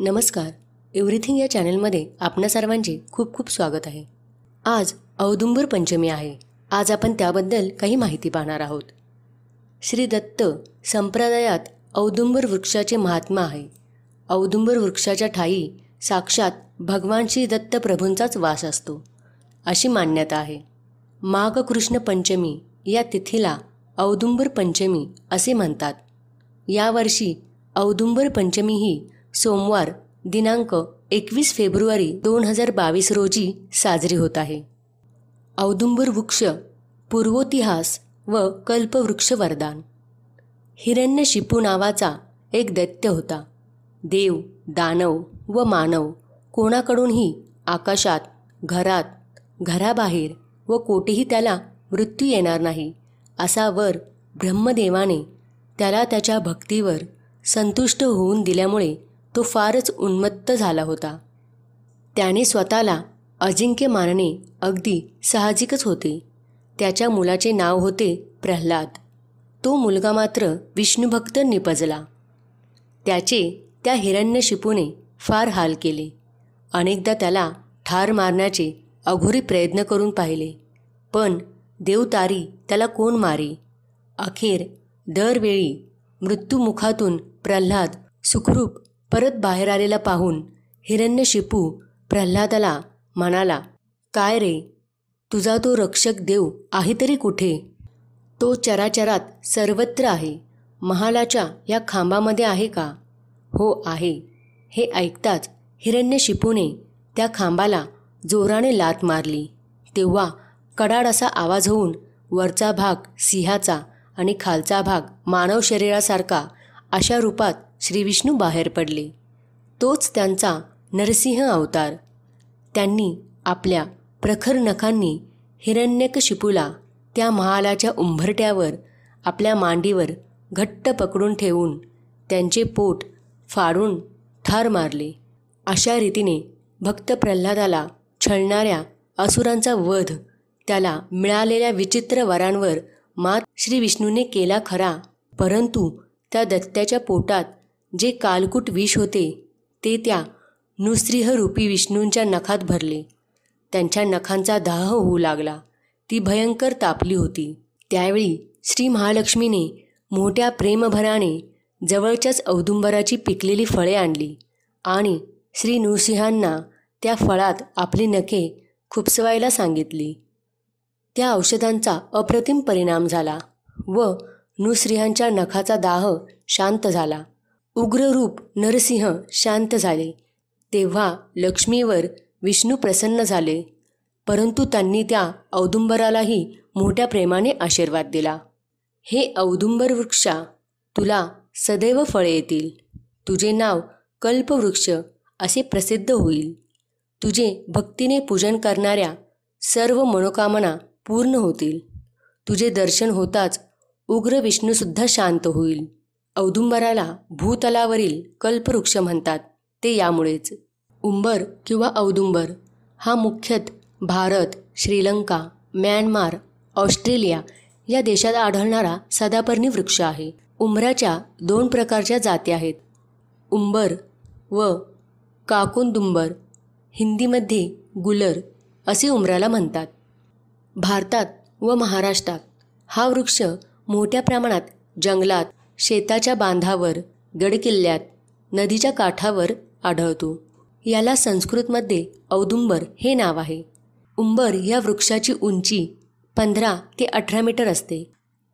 नमस्कार एव्हरीथिंग या चॅनलमध्ये आपणा सर्वांचे खूप खूप स्वागत आहे आज औदुंबर पंचमी आहे आज आपण त्याबद्दल काही माहिती पाहणार आहोत श्री दत्त संप्रदायात औदुंबर वृक्षाचे महात्मा आहे औदुंबर वृक्षाच्या ठाई साक्षात भगवान श्री दत्त प्रभूंचाच वास असतो अशी मान्यता आहे माघ कृष्ण पंचमी या तिथीला औदुंबर पंचमी असे म्हणतात यावर्षी औदुंबर पंचमी ही सोमवार दिनांक एकवीस फेब्रुवारी दोन हजार बावीस रोजी साजरी होत आहे औदुंबर वृक्ष पूर्वोतिहास व कल्पवृक्ष वरदान हिरण्य शिपू नावाचा एक दैत्य होता देव दानव व मानव कोणाकडूनही आकाशात घरात घराबाहेर व कोठेही त्याला मृत्यू येणार नाही असा वर ब्रह्मदेवाने त्याला त्याच्या भक्तीवर संतुष्ट होऊन दिल्यामुळे तो फारच उन्मत्त झाला होता त्याने स्वतःला अजिंक्य मानणे अगदी साहजिकच होते त्याच्या मुलाचे नाव होते प्रल्हाद तो मुलगा मात्र विष्णुभक्त निपजला त्याचे त्या हिरण्य शिपूने फार हाल केले अनेकदा त्याला ठार मारण्याचे अघोरी प्रयत्न करून पाहिले पण देवतारी त्याला कोण मारी अखेर दरवेळी मृत्यूमुखातून प्रल्हाद सुखरूप परत बाहेर आलेला पाहून हिरण्य शिपू प्रल्हादाला म्हणाला काय रे तुझा तो रक्षक देव आहे तरी कुठे तो चराचरात सर्वत्र आहे महालाच्या या खांबामध्ये आहे का हो आहे हे ऐकताच हिरण्य शिपूने त्या खांबाला जोराने लात मारली तेव्हा कडाड असा आवाज होऊन वरचा भाग सिंहाचा आणि खालचा भाग मानव शरीरासारखा अशा रूपात श्रीविष्णू बाहेर पडले तोच त्यांचा नरसिंह अवतार त्यांनी आपल्या प्रखर नखांनी हिरण्यक शिपूला त्या महालाच्या उंभरट्यावर आपल्या मांडीवर घट्ट पकडून ठेवून त्यांचे पोट फाडून ठार मारले अशा रीतीने भक्त प्रल्हादाला छळणाऱ्या असुरांचा वध त्याला मिळालेल्या विचित्र वरांवर मात श्री विष्णूने केला खरा परंतु त्या दत्त्याच्या पोटात जे कालकूट विष होते ते त्या रूपी विष्णूंच्या नखात भरले त्यांच्या नखांचा दाह होऊ लागला ती भयंकर तापली होती त्यावेळी श्री महालक्ष्मीने मोठ्या प्रेमभराने जवळच्याच औदुंबराची पिकलेली फळे आणली आणि श्री नृसिंहांना त्या फळात आपली नखे खुपसवायला सांगितली त्या औषधांचा अप्रतिम परिणाम झाला व नृसिंहांच्या नखाचा दाह शांत झाला उग्ररूप नरसिंह शांत झाले तेव्हा लक्ष्मीवर विष्णू प्रसन्न झाले परंतु त्यांनी त्या औदुंबरालाही मोठ्या प्रेमाने आशीर्वाद दिला हे औदुंबर वृक्षा तुला सदैव फळे येतील तुझे नाव कल्पवृक्ष असे प्रसिद्ध होईल तुझे भक्तीने पूजन करणाऱ्या सर्व मनोकामना पूर्ण होतील तुझे दर्शन होताच उग्र विष्णूसुद्धा शांत होईल औदुंबराला भूतलावरील कल्पवृक्ष म्हणतात ते यामुळेच उंबर किंवा औदुंबर हा मुख्यत भारत श्रीलंका म्यानमार ऑस्ट्रेलिया या देशात आढळणारा सदापर्णी वृक्ष आहे उंबराच्या दोन प्रकारच्या जाती आहेत उंबर व काकुंदुंबर हिंदीमध्ये गुलर असे उंबराला म्हणतात भारतात व महाराष्ट्रात हा वृक्ष मोठ्या प्रमाणात जंगलात शेताच्या बांधावर गडकिल्ल्यात नदीच्या काठावर आढळतो याला संस्कृतमध्ये औदुंबर हे नाव आहे उंबर या वृक्षाची उंची पंधरा ते अठरा मीटर असते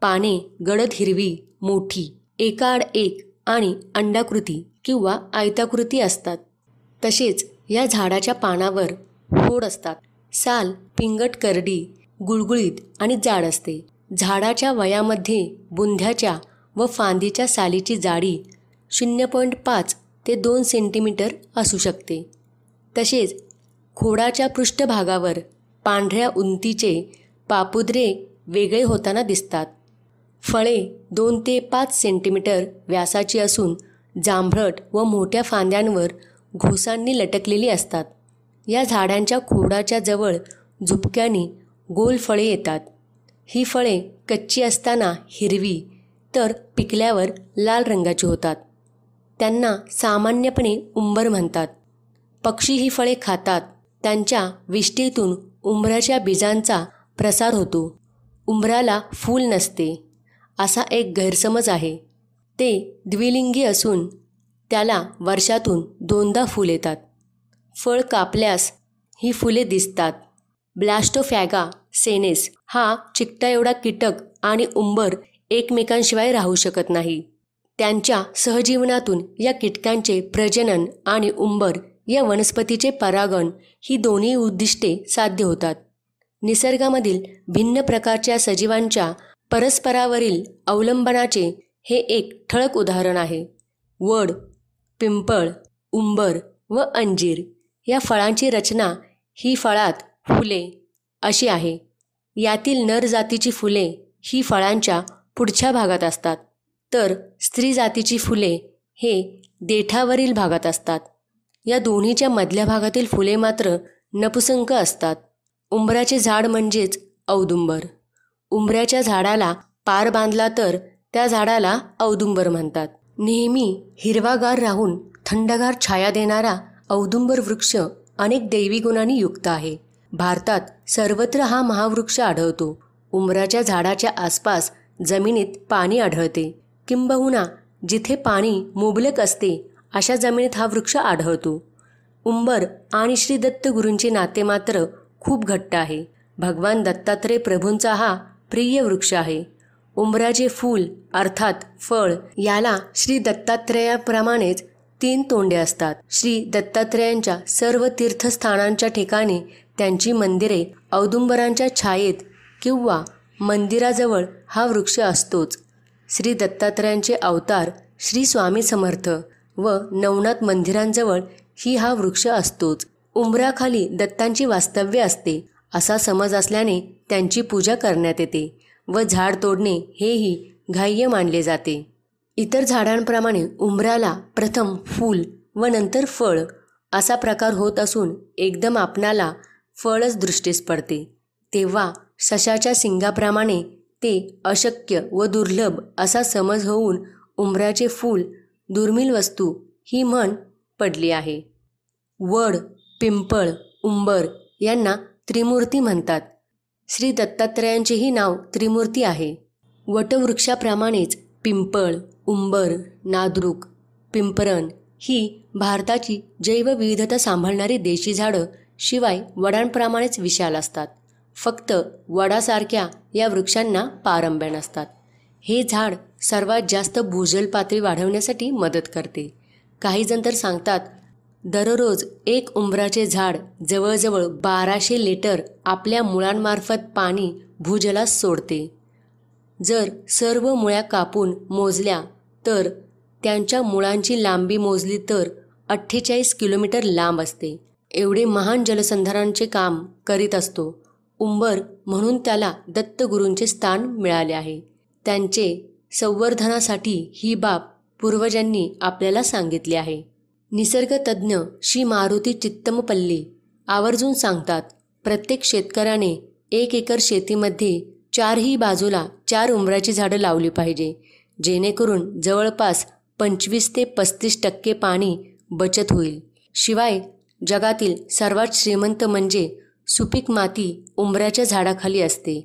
पाने गडद हिरवी मोठी एकाआड एक आणि अंडाकृती किंवा आयताकृती असतात तसेच या झाडाच्या पानावर होड असतात साल पिंगट करडी गुळगुळीत आणि जाड असते झाडाच्या वयामध्ये बुंध्याच्या व फांदीच्या सालीची जाडी शून्य पॉईंट पाच ते दोन सेंटीमीटर असू शकते तसेच खोडाच्या पृष्ठभागावर पांढऱ्या उंतीचे पापुद्रे वेगळे होताना दिसतात फळे दोन ते पाच सेंटीमीटर व्यासाची असून जांभळट व मोठ्या फांद्यांवर घोसांनी लटकलेली असतात या झाडांच्या खोडाच्या जवळ झुपक्यानी गोल फळे येतात ही फळे कच्ची असताना हिरवी तर पिकल्यावर लाल रंगाची होतात त्यांना सामान्यपणे उंबर म्हणतात पक्षी ही फळे खातात त्यांच्या विष्टीतून उंबराच्या बीजांचा प्रसार होतो उंबराला फूल नसते असा एक गैरसमज आहे ते द्विलिंगी असून त्याला वर्षातून दोनदा फूल येतात फळ कापल्यास ही फुले दिसतात ब्लास्टोफॅगा सेनेस हा चिकटा एवढा कीटक आणि उंबर एकमेकांशिवाय राहू शकत नाही त्यांच्या सहजीवनातून या कीटकांचे प्रजनन आणि उंबर या वनस्पतीचे परागण ही दोन्ही उद्दिष्टे साध्य होतात निसर्गामधील भिन्न प्रकारच्या सजीवांच्या परस्परावरील अवलंबनाचे हे एक ठळक उदाहरण आहे वड पिंपळ उंबर व अंजीर या फळांची रचना ही फळात फुले अशी आहे यातील नर जातीची फुले ही फळांच्या पुढच्या भागात असतात तर स्त्री जातीची फुले हे देठावरील भागात असतात या दोन्हीच्या मधल्या भागातील फुले मात्र नपुसंक असतात उंबराचे झाड म्हणजेच औदुंबर उंबऱ्याच्या झाडाला पार बांधला तर त्या झाडाला औदुंबर म्हणतात नेहमी हिरवागार राहून थंडगार छाया देणारा औदुंबर वृक्ष अनेक दैवी गुणांनी युक्त आहे भारतात सर्वत्र हा महावृक्ष आढळतो उंबराच्या झाडाच्या आसपास जमिनीत पाणी आढळते किंबहुना जिथे पाणी मुबलक असते अशा जमिनीत हा वृक्ष आढळतो उंबर आणि श्री दत्त नाते मात्र खूप घट्ट आहे भगवान दत्तात्रय प्रभूंचा हा प्रिय वृक्ष आहे उंबराचे फूल अर्थात फळ याला श्री दत्तात्रेयाप्रमाणेच तीन तोंडे असतात श्री दत्तात्रेयांच्या सर्व तीर्थस्थानांच्या ठिकाणी त्यांची मंदिरे औदुंबरांच्या छायेत किंवा मंदिराजवळ हा वृक्ष असतोच श्री दत्तात्रयांचे अवतार श्री स्वामी समर्थ व नवनाथ मंदिरांजवळ ही हा वृक्ष असतोच उंबराखाली दत्तांची वास्तव्य असते असा समज असल्याने त्यांची पूजा करण्यात येते व झाड तोडणे हेही घाय्य मानले जाते इतर झाडांप्रमाणे उमराला प्रथम फूल व नंतर फळ असा प्रकार होत असून एकदम आपणाला फळच दृष्टीस पडते तेव्हा सशाच्या सिंगाप्रमाणे ते अशक्य व दुर्लभ असा समज होऊन उंबऱ्याचे फूल दुर्मिळ वस्तू ही म्हण पडली आहे वड पिंपळ उंबर यांना त्रिमूर्ती म्हणतात श्री दत्तात्रयांचेही नाव त्रिमूर्ती आहे वटवृक्षाप्रमाणेच पिंपळ उंबर नाद्रुक पिंपरण ही भारताची जैवविविधता सांभाळणारी देशी झाडं शिवाय वडांप्रमाणेच विशाल असतात फक्त वडासारख्या या वृक्षांना पारंब्या नसतात हे झाड सर्वात जास्त भूजल पातळी वाढवण्यासाठी मदत करते काही जण तर सांगतात दररोज एक उंबराचे झाड जवळजवळ बाराशे लिटर आपल्या मुळांमार्फत पाणी भूजलास सोडते जर सर्व मुळ्या कापून मोजल्या तर त्यांच्या मुळांची लांबी मोजली तर अठ्ठेचाळीस किलोमीटर लांब असते एवढे महान जलसंधारणाचे काम करीत असतो उंबर म्हणून त्याला दत्तगुरूंचे स्थान मिळाले आहे त्यांचे संवर्धनासाठी ही बाब पूर्वजांनी आपल्याला सांगितली आहे निसर्गतज्ञ श्री मारुती चित्तमपल्ली आवर्जून सांगतात प्रत्येक शेतकऱ्याने एक एकर शेतीमध्ये चारही बाजूला चार उंबराची झाडं लावली पाहिजे जेणेकरून जवळपास पंचवीस ते पस्तीस टक्के पाणी बचत होईल शिवाय जगातील सर्वात श्रीमंत म्हणजे सुपीक माती उंबऱ्याच्या झाडाखाली असते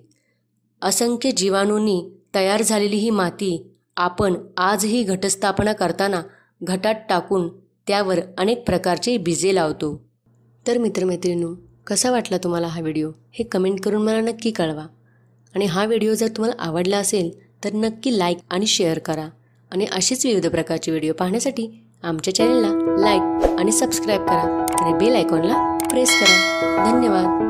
असंख्य जीवाणूंनी तयार झालेली ही माती आपण आजही घटस्थापना करताना घटात टाकून त्यावर अनेक प्रकारचे बीजे लावतो तर मित्रमैत्रिणू कसा वाटला तुम्हाला हा व्हिडिओ हे कमेंट करून मला नक्की कळवा आणि हा व्हिडिओ जर तुम्हाला आवडला असेल तर नक्की लाईक आणि शेअर करा आणि अशीच विविध प्रकारचे व्हिडिओ पाहण्यासाठी आमच्या चॅनलला लाईक आणि सबस्क्राईब करा आणि बेल आयकॉनला प्रेस करा धन्यवाद